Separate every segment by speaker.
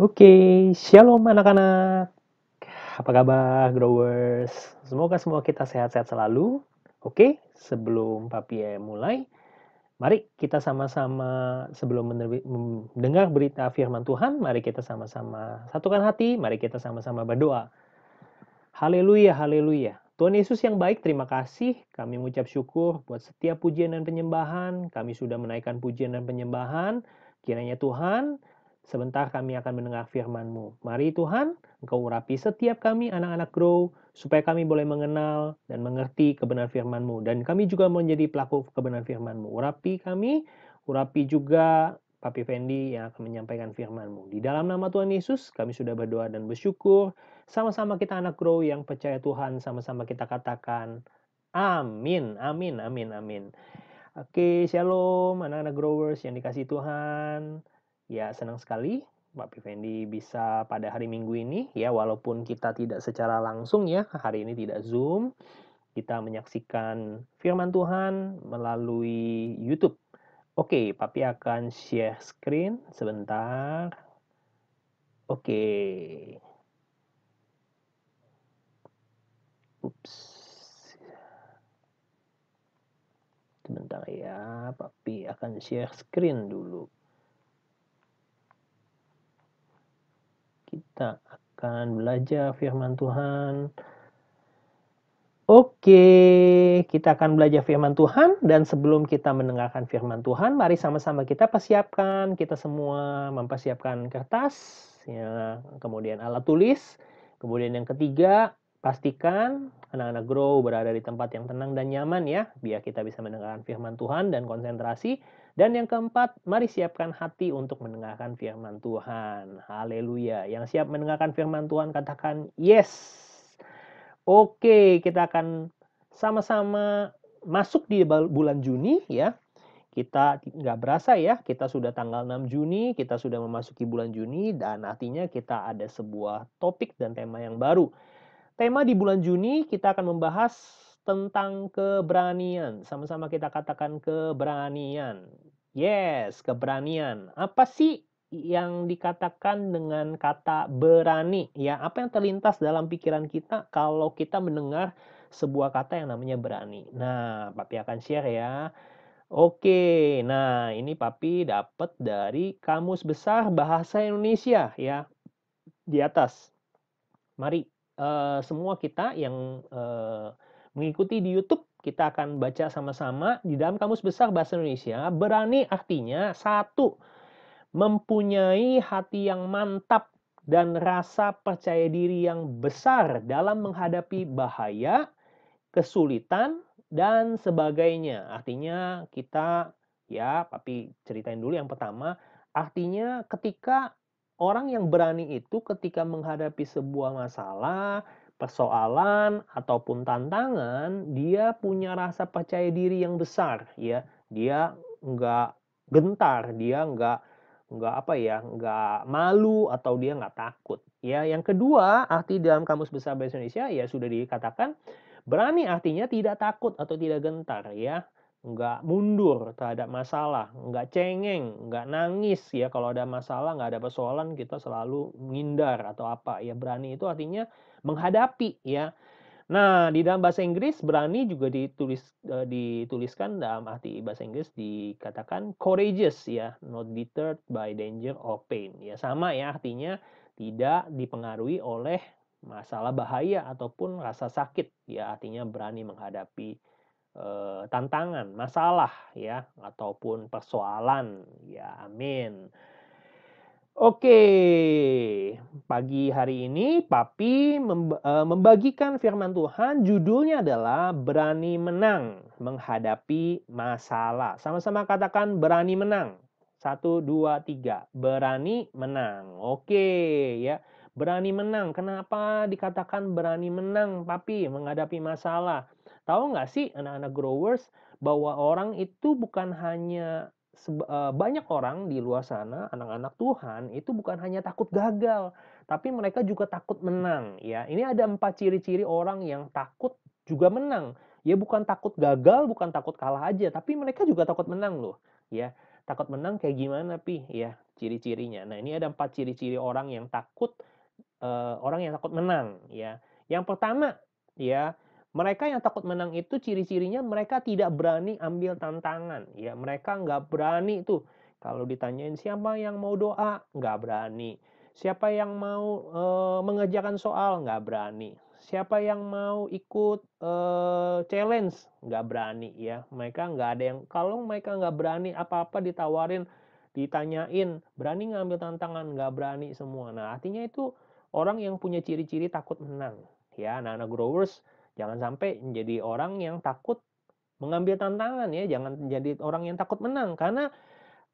Speaker 1: Oke, okay, shalom anak-anak. Apa kabar growers?
Speaker 2: Semoga semua kita sehat-sehat selalu. Oke, okay, sebelum Papi e mulai, mari kita sama-sama sebelum mendengar berita firman Tuhan, mari kita sama-sama satukan hati, mari kita sama-sama berdoa. Haleluya, haleluya. Tuhan Yesus yang baik, terima kasih. Kami mengucap syukur buat setiap pujian dan penyembahan. Kami sudah menaikkan pujian dan penyembahan. Kiranya Tuhan Sebentar kami akan mendengar firman-Mu. Mari Tuhan, Engkau urapi setiap kami anak-anak grow, supaya kami boleh mengenal dan mengerti kebenaran firman-Mu. Dan kami juga menjadi pelaku kebenaran firman-Mu. Urapi kami, urapi juga Papi Fendi yang akan menyampaikan firman-Mu. Di dalam nama Tuhan Yesus, kami sudah berdoa dan bersyukur. Sama-sama kita anak grow yang percaya Tuhan, sama-sama kita katakan, amin, amin, amin, amin. Oke, shalom anak-anak growers yang dikasih Tuhan. Ya, senang sekali Pak Pivendi bisa pada hari Minggu ini ya walaupun kita tidak secara langsung ya, hari ini tidak Zoom, kita menyaksikan firman Tuhan melalui YouTube. Oke, Papi akan share screen sebentar. Oke. Ups. Sebentar ya, Papi akan share screen dulu. kita akan belajar firman Tuhan. Oke, kita akan belajar firman Tuhan dan sebelum kita mendengarkan firman Tuhan, mari sama-sama kita persiapkan kita semua mempersiapkan kertas, ya, kemudian alat tulis, kemudian yang ketiga pastikan anak-anak grow berada di tempat yang tenang dan nyaman ya, biar kita bisa mendengarkan firman Tuhan dan konsentrasi dan yang keempat, mari siapkan hati untuk mendengarkan firman Tuhan. Haleluya. Yang siap mendengarkan firman Tuhan katakan yes. Oke, kita akan sama-sama masuk di bulan Juni ya. Kita nggak berasa ya, kita sudah tanggal 6 Juni, kita sudah memasuki bulan Juni dan artinya kita ada sebuah topik dan tema yang baru. Tema di bulan Juni kita akan membahas tentang keberanian. Sama-sama kita katakan keberanian. Yes, keberanian. Apa sih yang dikatakan dengan kata berani? Ya, apa yang terlintas dalam pikiran kita kalau kita mendengar sebuah kata yang namanya berani? Nah, Papi akan share ya. Oke, nah ini Papi dapat dari Kamus Besar Bahasa Indonesia ya di atas. Mari uh, semua kita yang uh, mengikuti di YouTube. Kita akan baca sama-sama di dalam Kamus Besar Bahasa Indonesia. Berani artinya satu, mempunyai hati yang mantap dan rasa percaya diri yang besar dalam menghadapi bahaya, kesulitan, dan sebagainya. Artinya kita ya, tapi ceritain dulu yang pertama, artinya ketika orang yang berani itu ketika menghadapi sebuah masalah, persoalan ataupun tantangan, dia punya rasa percaya diri yang besar, ya. Dia nggak gentar, dia nggak nggak apa ya, nggak malu atau dia nggak takut. Ya, yang kedua arti dalam kamus besar bahasa Indonesia ya sudah dikatakan berani artinya tidak takut atau tidak gentar, ya nggak mundur terhadap masalah, nggak cengeng, nggak nangis ya kalau ada masalah, nggak ada persoalan kita selalu menghindar atau apa ya berani itu artinya menghadapi ya. Nah, di dalam bahasa Inggris berani juga ditulis uh, dituliskan dalam arti bahasa Inggris dikatakan courageous ya, not deterred by danger or pain. Ya sama ya artinya tidak dipengaruhi oleh masalah bahaya ataupun rasa sakit ya artinya berani menghadapi eh, tantangan, masalah ya ataupun persoalan. Ya, amin. Oke. Pagi hari ini, Papi eh, membagikan firman Tuhan. Judulnya adalah "Berani Menang Menghadapi Masalah". Sama-sama katakan, "Berani Menang". Satu, dua, tiga, berani menang. Oke, ya, berani menang. Kenapa dikatakan berani menang, Papi, menghadapi masalah? Tahu nggak sih, anak-anak growers, bahwa orang itu bukan hanya eh, banyak orang di luar sana, anak-anak Tuhan, itu bukan hanya takut gagal, tapi mereka juga takut menang ya. Ini ada empat ciri-ciri orang yang takut juga menang. Ya bukan takut gagal, bukan takut kalah aja, tapi mereka juga takut menang loh, ya. Takut menang kayak gimana, Pi? Ya, ciri-cirinya. Nah, ini ada empat ciri-ciri orang yang takut uh, orang yang takut menang, ya. Yang pertama, ya, mereka yang takut menang itu ciri-cirinya mereka tidak berani ambil tantangan. Ya, mereka nggak berani tuh. Kalau ditanyain siapa yang mau doa, nggak berani. Siapa yang mau e, mengerjakan soal? Nggak berani. Siapa yang mau ikut e, challenge? Nggak berani ya. Mereka nggak ada yang, kalau mereka nggak berani apa-apa ditawarin, ditanyain, berani ngambil tantangan? Nggak berani semua. Nah artinya itu orang yang punya ciri-ciri takut menang. Ya anak-anak growers jangan sampai menjadi orang yang takut mengambil tantangan ya. Jangan menjadi orang yang takut menang. Karena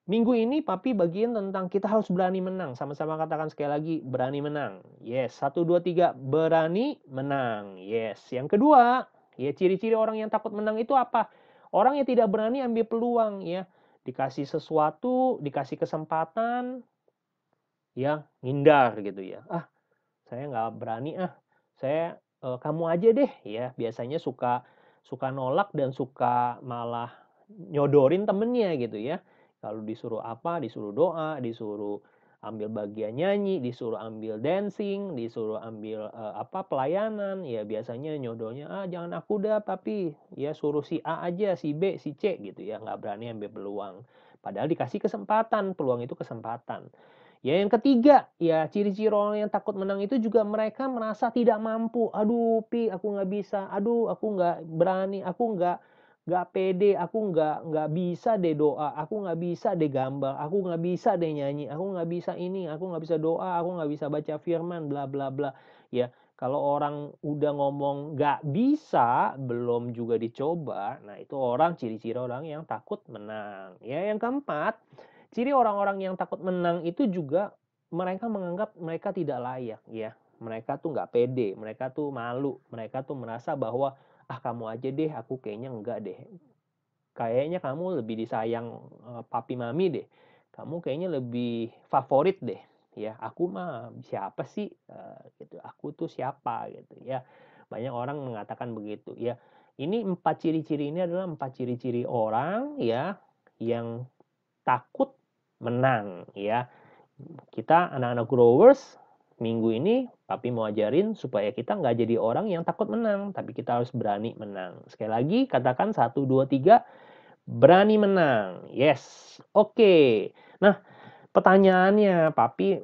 Speaker 2: Minggu ini papi bagian tentang kita harus berani menang. Sama-sama katakan sekali lagi, berani menang. Yes, satu, dua, tiga, berani menang. Yes, yang kedua, ya ciri-ciri orang yang takut menang itu apa? Orang yang tidak berani ambil peluang ya. Dikasih sesuatu, dikasih kesempatan, ya ngindar gitu ya. Ah, saya nggak berani ah. Saya eh, kamu aja deh ya. Biasanya suka suka nolak dan suka malah nyodorin temennya gitu ya Lalu disuruh apa? Disuruh doa, disuruh ambil bagian nyanyi, disuruh ambil dancing, disuruh ambil uh, apa pelayanan, ya biasanya nyodonya ah jangan aku dah tapi ya suruh si A aja, si B, si C gitu ya nggak berani ambil peluang. Padahal dikasih kesempatan, peluang itu kesempatan. Ya yang ketiga, ya ciri-ciri orang yang takut menang itu juga mereka merasa tidak mampu. Aduh, pi, aku nggak bisa. Aduh, aku nggak berani. Aku nggak nggak pede aku nggak nggak bisa deh doa aku nggak bisa deh gambar aku nggak bisa deh nyanyi aku nggak bisa ini aku nggak bisa doa aku nggak bisa baca firman bla bla bla ya kalau orang udah ngomong nggak bisa belum juga dicoba nah itu orang ciri-ciri orang yang takut menang ya yang keempat ciri orang-orang yang takut menang itu juga mereka menganggap mereka tidak layak ya mereka tuh nggak pede mereka tuh malu mereka tuh merasa bahwa ah kamu aja deh aku kayaknya enggak deh kayaknya kamu lebih disayang uh, papi mami deh kamu kayaknya lebih favorit deh ya aku mah siapa sih uh, gitu aku tuh siapa gitu ya banyak orang mengatakan begitu ya ini empat ciri-ciri ini adalah empat ciri-ciri orang ya yang takut menang ya kita anak-anak growers minggu ini papi mau ajarin supaya kita nggak jadi orang yang takut menang, tapi kita harus berani menang. Sekali lagi, katakan satu, dua, tiga, berani menang. Yes, oke. Okay. Nah, pertanyaannya, papi,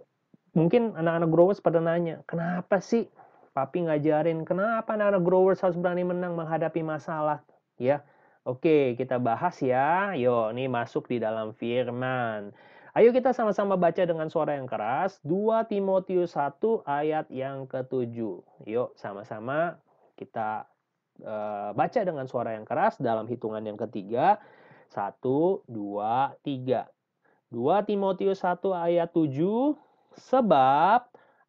Speaker 2: mungkin anak-anak growers pada nanya, kenapa sih papi ngajarin, kenapa anak-anak growers harus berani menang menghadapi masalah? Ya, oke, okay, kita bahas ya. Yo, ini masuk di dalam firman. Ayo kita sama-sama baca dengan suara yang keras 2 Timotius 1 ayat yang ketujuh. Yuk sama-sama kita e, baca dengan suara yang keras dalam hitungan yang ketiga. 1, 2, 3. 2 Timotius 1 ayat 7. Sebab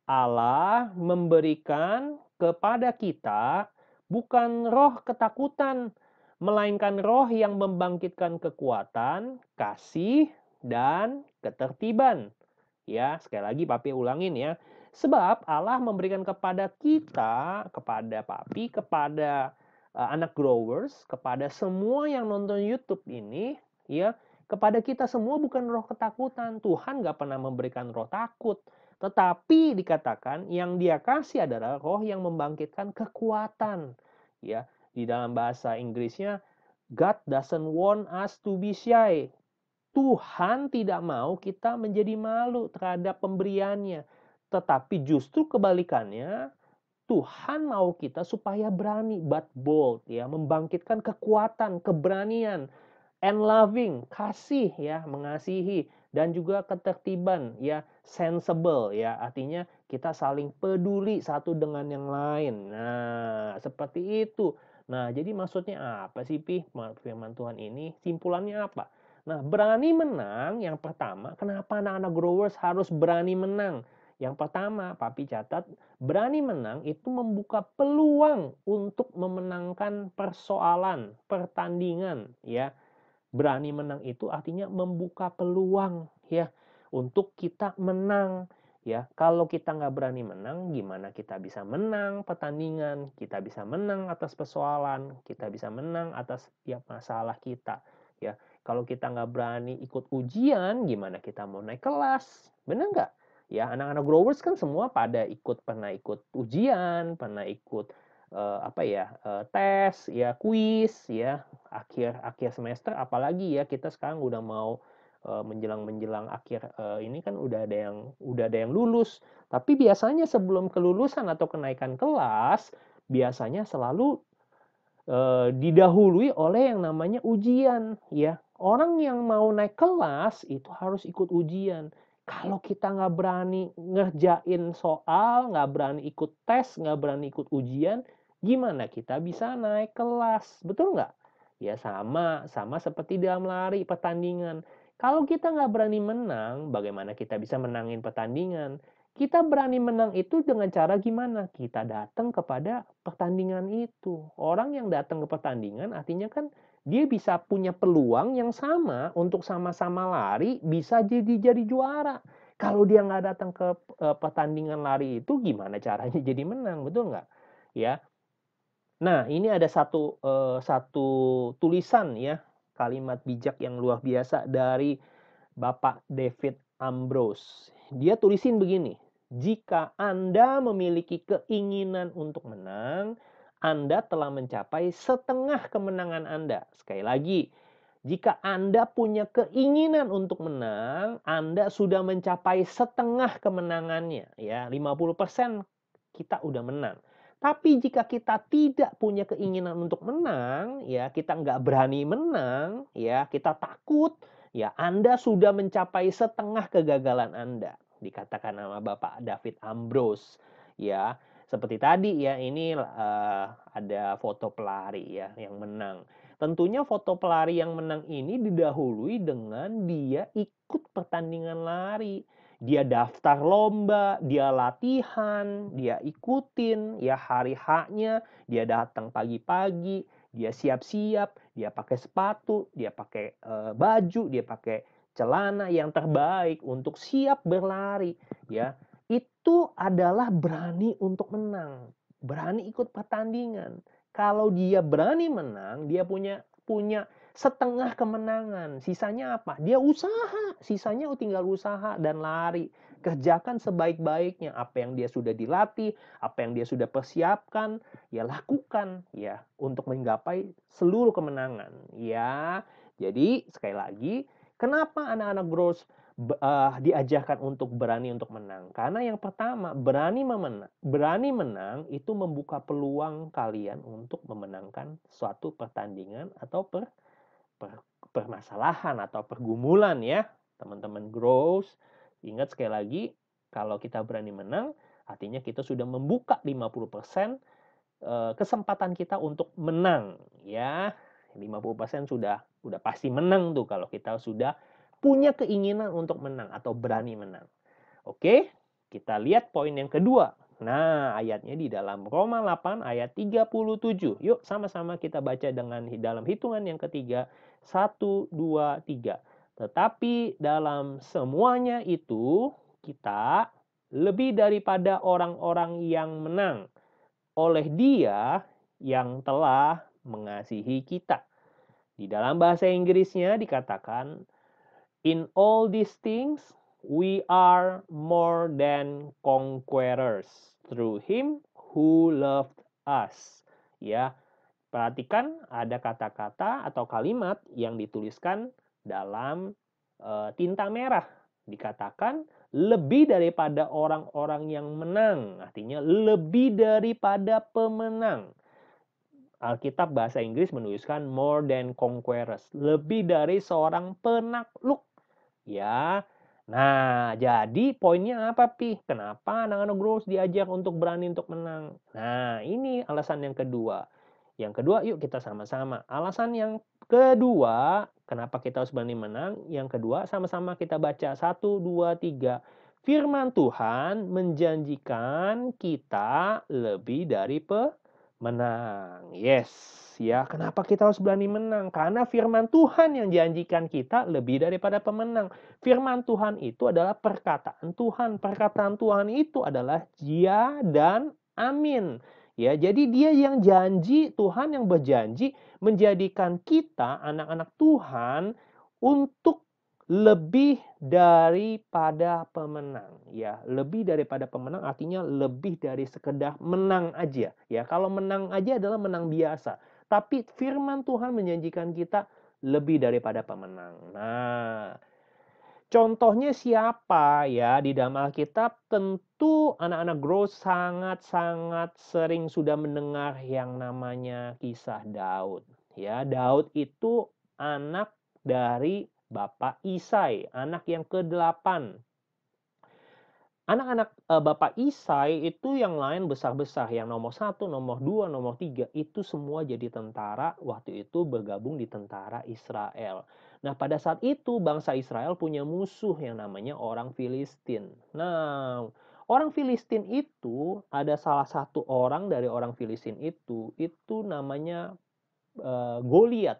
Speaker 2: Allah memberikan kepada kita bukan roh ketakutan, melainkan roh yang membangkitkan kekuatan, kasih, dan ketertiban. Ya, sekali lagi papi ulangin ya. Sebab Allah memberikan kepada kita, kepada papi, kepada uh, anak growers, kepada semua yang nonton YouTube ini, ya, kepada kita semua bukan roh ketakutan. Tuhan nggak pernah memberikan roh takut. Tetapi dikatakan yang dia kasih adalah roh yang membangkitkan kekuatan. Ya, di dalam bahasa Inggrisnya, God doesn't want us to be shy. Tuhan tidak mau kita menjadi malu terhadap pemberiannya. Tetapi justru kebalikannya, Tuhan mau kita supaya berani, but bold, ya, membangkitkan kekuatan, keberanian, and loving, kasih, ya, mengasihi, dan juga ketertiban, ya, sensible, ya, artinya kita saling peduli satu dengan yang lain. Nah, seperti itu. Nah, jadi maksudnya apa sih, Pi? Firman Tuhan ini simpulannya apa? Nah, berani menang yang pertama, kenapa anak-anak growers harus berani menang? Yang pertama, papi catat, berani menang itu membuka peluang untuk memenangkan persoalan, pertandingan, ya. Berani menang itu artinya membuka peluang, ya, untuk kita menang, ya. Kalau kita nggak berani menang, gimana kita bisa menang pertandingan? Kita bisa menang atas persoalan, kita bisa menang atas tiap ya, masalah kita, ya. Kalau kita nggak berani ikut ujian, gimana kita mau naik kelas? Bener nggak? Ya, anak-anak growers kan semua pada ikut, pernah ikut ujian, pernah ikut uh, apa ya uh, tes ya kuis ya akhir akhir semester apalagi ya kita sekarang udah mau eh, menjelang menjelang akhir ini kan udah ada yang udah ada yang lulus tapi biasanya sebelum kelulusan atau kenaikan kelas biasanya selalu uh, didahului oleh yang namanya ujian ya Orang yang mau naik kelas itu harus ikut ujian. Kalau kita nggak berani ngerjain soal, nggak berani ikut tes, nggak berani ikut ujian, gimana kita bisa naik kelas? Betul nggak? Ya sama, sama seperti dalam lari pertandingan. Kalau kita nggak berani menang, bagaimana kita bisa menangin pertandingan? Kita berani menang itu dengan cara gimana? Kita datang kepada pertandingan itu. Orang yang datang ke pertandingan artinya kan dia bisa punya peluang yang sama untuk sama-sama lari bisa jadi jadi juara. Kalau dia nggak datang ke eh, pertandingan lari itu gimana caranya jadi menang betul nggak? Ya. Nah ini ada satu eh, satu tulisan ya kalimat bijak yang luar biasa dari Bapak David Ambrose. Dia tulisin begini, jika Anda memiliki keinginan untuk menang, anda telah mencapai setengah kemenangan Anda. Sekali lagi, jika Anda punya keinginan untuk menang, Anda sudah mencapai setengah kemenangannya ya. 50% kita udah menang. Tapi jika kita tidak punya keinginan untuk menang, ya kita nggak berani menang, ya kita takut, ya Anda sudah mencapai setengah kegagalan Anda. Dikatakan nama Bapak David Ambrose, ya seperti tadi ya, ini uh, ada foto pelari ya yang menang. Tentunya foto pelari yang menang ini didahului dengan dia ikut pertandingan lari. Dia daftar lomba, dia latihan, dia ikutin ya hari haknya, dia datang pagi-pagi, dia siap-siap, dia pakai sepatu, dia pakai e, baju, dia pakai celana yang terbaik untuk siap berlari ya itu adalah berani untuk menang, berani ikut pertandingan. Kalau dia berani menang, dia punya punya setengah kemenangan. Sisanya apa? Dia usaha, sisanya tinggal usaha dan lari. Kerjakan sebaik-baiknya apa yang dia sudah dilatih, apa yang dia sudah persiapkan, ya lakukan ya untuk menggapai seluruh kemenangan. Ya. Jadi sekali lagi, kenapa anak-anak growth uh, diajarkan untuk berani untuk menang. Karena yang pertama, berani memenang, berani menang itu membuka peluang kalian untuk memenangkan suatu pertandingan atau per, per permasalahan atau pergumulan ya, teman-teman growth. Ingat sekali lagi, kalau kita berani menang, artinya kita sudah membuka 50% eh, kesempatan kita untuk menang ya. 50% sudah udah pasti menang tuh kalau kita sudah punya keinginan untuk menang atau berani menang. Oke, kita lihat poin yang kedua. Nah, ayatnya di dalam Roma 8 ayat 37. Yuk sama-sama kita baca dengan dalam hitungan yang ketiga. satu dua tiga. Tetapi dalam semuanya itu kita lebih daripada orang-orang yang menang oleh dia yang telah mengasihi kita. Di dalam bahasa Inggrisnya dikatakan In all these things, we are more than conquerors through him who loved us. Ya, perhatikan ada kata-kata atau kalimat yang dituliskan dalam uh, tinta merah. Dikatakan lebih daripada orang-orang yang menang, artinya lebih daripada pemenang. Alkitab bahasa Inggris menuliskan more than conquerors, lebih dari seorang penakluk. Ya. Nah, jadi poinnya apa, Pi? Kenapa Nagano Grows diajak untuk berani untuk menang? Nah, ini alasan yang kedua. Yang kedua, yuk kita sama-sama. Alasan yang kedua, kenapa kita harus berani menang? Yang kedua, sama-sama kita baca. Satu, dua, tiga. Firman Tuhan menjanjikan kita lebih dari pe menang. Yes, ya. Kenapa kita harus berani menang? Karena firman Tuhan yang janjikan kita lebih daripada pemenang. Firman Tuhan itu adalah perkataan Tuhan. Perkataan Tuhan itu adalah ya dan amin. Ya, jadi dia yang janji, Tuhan yang berjanji menjadikan kita anak-anak Tuhan untuk lebih daripada pemenang ya lebih daripada pemenang artinya lebih dari sekedar menang aja ya kalau menang aja adalah menang biasa tapi firman Tuhan menjanjikan kita lebih daripada pemenang nah contohnya siapa ya di dalam Alkitab tentu anak-anak grow sangat-sangat sering sudah mendengar yang namanya kisah Daud ya Daud itu anak dari Bapak Isai, anak yang ke-8. Anak-anak eh, Bapak Isai itu yang lain besar-besar, yang nomor satu, nomor dua, nomor tiga, itu semua jadi tentara, waktu itu bergabung di tentara Israel. Nah, pada saat itu bangsa Israel punya musuh yang namanya orang Filistin. Nah, orang Filistin itu ada salah satu orang dari orang Filistin itu, itu namanya e, Goliat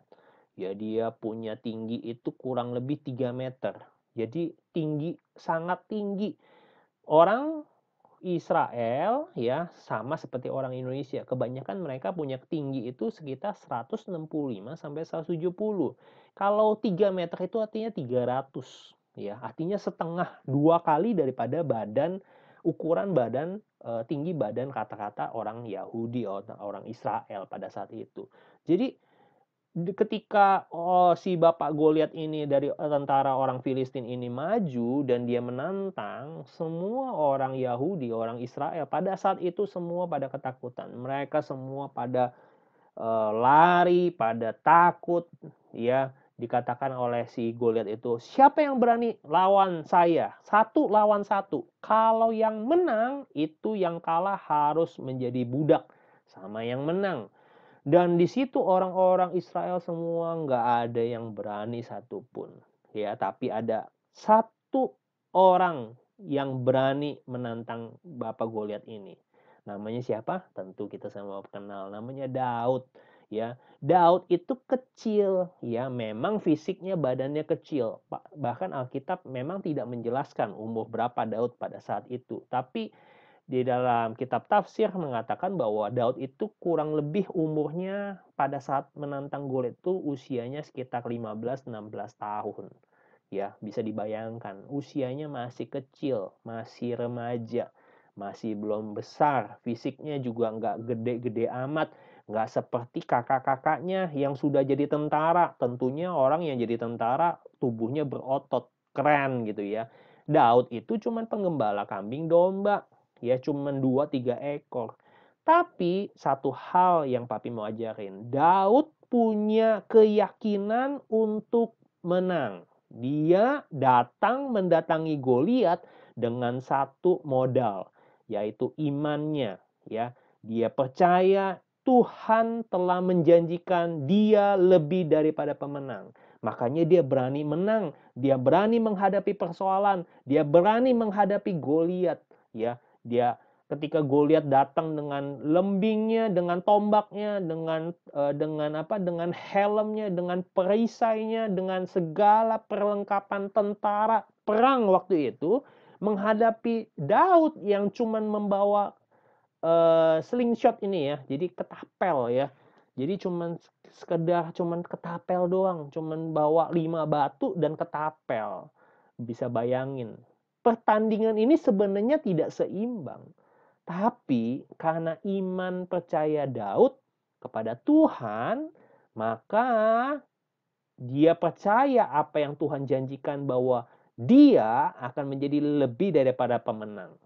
Speaker 2: ya dia punya tinggi itu kurang lebih 3 meter. Jadi tinggi sangat tinggi. Orang Israel ya sama seperti orang Indonesia. Kebanyakan mereka punya tinggi itu sekitar 165 sampai 170. Kalau 3 meter itu artinya 300 ya. Artinya setengah dua kali daripada badan ukuran badan eh, tinggi badan kata-kata orang Yahudi orang Israel pada saat itu. Jadi ketika oh, si bapak Goliat ini dari eh, tentara orang Filistin ini maju dan dia menantang semua orang Yahudi, orang Israel pada saat itu semua pada ketakutan. Mereka semua pada uh, lari, pada takut ya dikatakan oleh si Goliat itu, siapa yang berani lawan saya? Satu lawan satu. Kalau yang menang itu yang kalah harus menjadi budak sama yang menang dan di situ orang-orang Israel semua nggak ada yang berani satupun. Ya, tapi ada satu orang yang berani menantang Bapak Goliat ini. Namanya siapa? Tentu kita semua kenal. Namanya Daud. Ya, Daud itu kecil. Ya, memang fisiknya badannya kecil. Bahkan Alkitab memang tidak menjelaskan umur berapa Daud pada saat itu. Tapi di dalam kitab tafsir mengatakan bahwa Daud itu kurang lebih umurnya pada saat menantang Goliat itu usianya sekitar 15-16 tahun. Ya, bisa dibayangkan usianya masih kecil, masih remaja, masih belum besar, fisiknya juga nggak gede-gede amat, nggak seperti kakak-kakaknya yang sudah jadi tentara. Tentunya orang yang jadi tentara tubuhnya berotot, keren gitu ya. Daud itu cuman penggembala kambing domba, ya cuma 2-3 ekor. Tapi satu hal yang papi mau ajarin, Daud punya keyakinan untuk menang. Dia datang mendatangi Goliat dengan satu modal, yaitu imannya, ya. Dia percaya Tuhan telah menjanjikan dia lebih daripada pemenang. Makanya dia berani menang, dia berani menghadapi persoalan, dia berani menghadapi Goliat, ya. Dia ketika Goliat datang dengan lembingnya, dengan tombaknya, dengan uh, dengan apa? dengan helmnya, dengan perisainya, dengan segala perlengkapan tentara perang waktu itu menghadapi Daud yang cuma membawa uh, slingshot ini ya. Jadi ketapel ya. Jadi cuma sekedar cuman ketapel doang, cuma bawa lima batu dan ketapel. Bisa bayangin pertandingan ini sebenarnya tidak seimbang. Tapi karena iman percaya Daud kepada Tuhan, maka dia percaya apa yang Tuhan janjikan bahwa dia akan menjadi lebih daripada pemenang.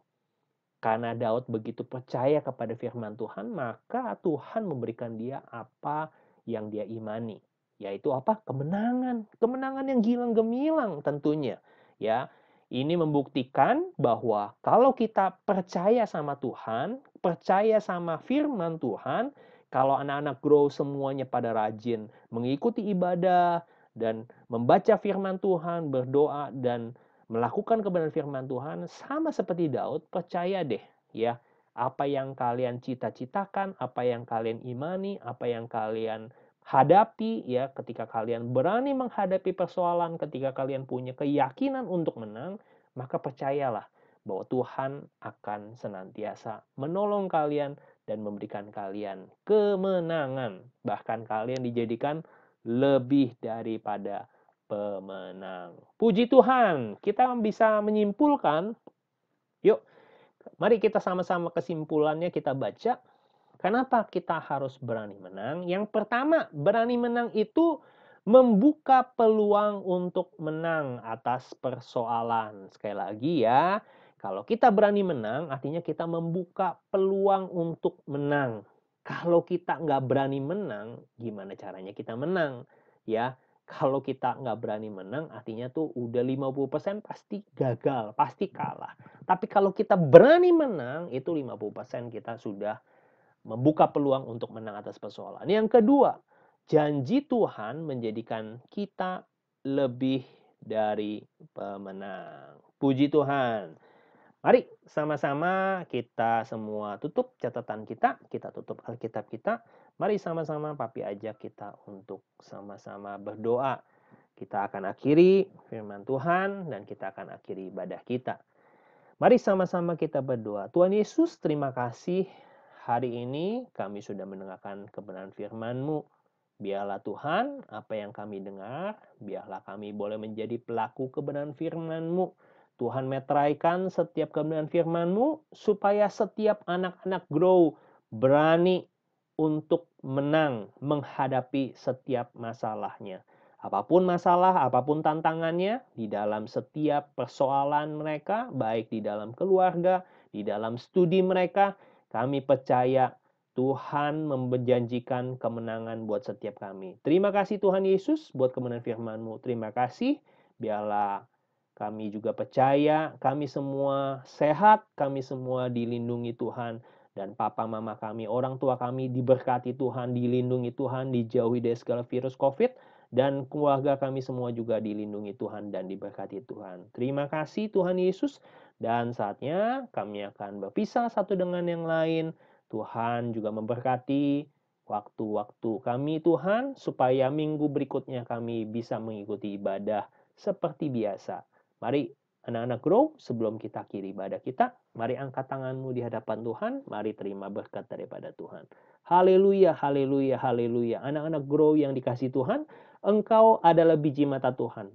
Speaker 2: Karena Daud begitu percaya kepada firman Tuhan, maka Tuhan memberikan dia apa yang dia imani, yaitu apa? kemenangan, kemenangan yang gilang gemilang tentunya, ya. Ini membuktikan bahwa kalau kita percaya sama Tuhan, percaya sama firman Tuhan, kalau anak-anak grow semuanya pada rajin mengikuti ibadah dan membaca firman Tuhan, berdoa dan melakukan kebenaran firman Tuhan sama seperti Daud, percaya deh ya, apa yang kalian cita-citakan, apa yang kalian imani, apa yang kalian hadapi ya ketika kalian berani menghadapi persoalan ketika kalian punya keyakinan untuk menang maka percayalah bahwa Tuhan akan senantiasa menolong kalian dan memberikan kalian kemenangan bahkan kalian dijadikan lebih daripada pemenang puji Tuhan kita bisa menyimpulkan yuk mari kita sama-sama kesimpulannya kita baca Kenapa kita harus berani menang? Yang pertama, berani menang itu membuka peluang untuk menang atas persoalan. Sekali lagi ya, kalau kita berani menang, artinya kita membuka peluang untuk menang. Kalau kita nggak berani menang, gimana caranya kita menang? Ya, kalau kita nggak berani menang, artinya tuh udah 50% pasti gagal, pasti kalah. Tapi kalau kita berani menang, itu 50% kita sudah membuka peluang untuk menang atas persoalan. Yang kedua, janji Tuhan menjadikan kita lebih dari pemenang. Puji Tuhan. Mari sama-sama kita semua tutup catatan kita, kita tutup Alkitab kita. Mari sama-sama papi ajak kita untuk sama-sama berdoa. Kita akan akhiri firman Tuhan dan kita akan akhiri ibadah kita. Mari sama-sama kita berdoa. Tuhan Yesus, terima kasih hari ini kami sudah mendengarkan kebenaran firman-Mu. Biarlah Tuhan, apa yang kami dengar, biarlah kami boleh menjadi pelaku kebenaran firman-Mu. Tuhan meteraikan setiap kebenaran firman-Mu supaya setiap anak-anak grow berani untuk menang menghadapi setiap masalahnya. Apapun masalah, apapun tantangannya, di dalam setiap persoalan mereka, baik di dalam keluarga, di dalam studi mereka, kami percaya Tuhan membejanjikan kemenangan buat setiap kami. Terima kasih Tuhan Yesus buat kemenangan firman-Mu. Terima kasih. Biarlah kami juga percaya, kami semua sehat, kami semua dilindungi Tuhan. Dan papa mama kami, orang tua kami diberkati Tuhan, dilindungi Tuhan, dijauhi dari segala virus COVID. Dan keluarga kami semua juga dilindungi Tuhan dan diberkati Tuhan. Terima kasih Tuhan Yesus. Dan saatnya kami akan berpisah satu dengan yang lain. Tuhan juga memberkati waktu-waktu kami Tuhan supaya minggu berikutnya kami bisa mengikuti ibadah seperti biasa. Mari anak-anak grow sebelum kita kiri ibadah kita, mari angkat tanganmu di hadapan Tuhan, mari terima berkat daripada Tuhan. Haleluya, haleluya, haleluya. Anak-anak grow yang dikasih Tuhan, engkau adalah biji mata Tuhan.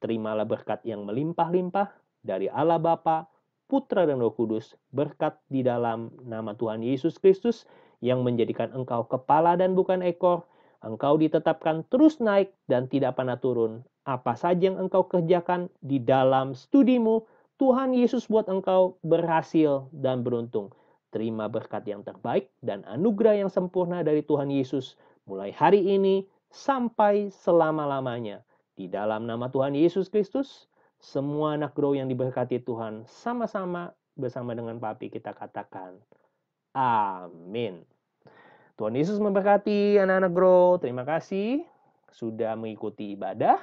Speaker 2: Terimalah berkat yang melimpah-limpah, dari Allah Bapa, Putra dan Roh Kudus, berkat di dalam nama Tuhan Yesus Kristus yang menjadikan engkau kepala dan bukan ekor, engkau ditetapkan terus naik dan tidak pernah turun. Apa saja yang engkau kerjakan di dalam studimu, Tuhan Yesus buat engkau berhasil dan beruntung. Terima berkat yang terbaik dan anugerah yang sempurna dari Tuhan Yesus mulai hari ini sampai selama-lamanya. Di dalam nama Tuhan Yesus Kristus, semua anak grow yang diberkati Tuhan sama-sama bersama dengan Papi kita katakan. Amin. Tuhan Yesus memberkati anak-anak grow. Terima kasih sudah mengikuti ibadah.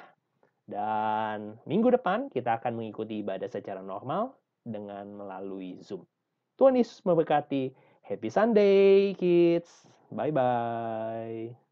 Speaker 2: Dan minggu depan kita akan mengikuti ibadah secara normal dengan melalui Zoom. Tuhan Yesus memberkati. Happy Sunday, kids. Bye-bye.